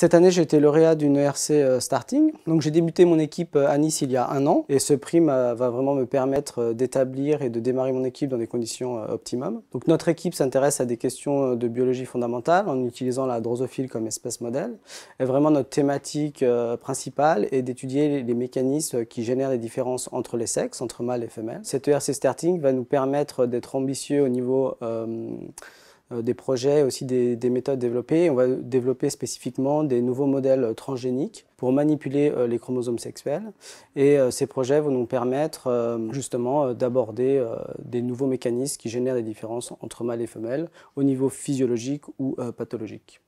Cette année, j'ai été lauréat d'une ERC euh, Starting. Donc, j'ai débuté mon équipe euh, à Nice il y a un an et ce prix va vraiment me permettre euh, d'établir et de démarrer mon équipe dans des conditions optimum. Donc, notre équipe s'intéresse à des questions de biologie fondamentale en utilisant la drosophile comme espèce modèle. Et vraiment, notre thématique principale est d'étudier les mécanismes qui génèrent les différences entre les sexes, entre mâles et femelles. Cette ERC Starting va nous permettre d'être ambitieux au niveau euh, des projets, aussi des, des, méthodes développées. On va développer spécifiquement des nouveaux modèles euh, transgéniques pour manipuler euh, les chromosomes sexuels. Et ces projets vont nous permettre justement d'aborder des nouveaux mécanismes qui génèrent des différences entre mâles et femelles au niveau physiologique ou pathologique.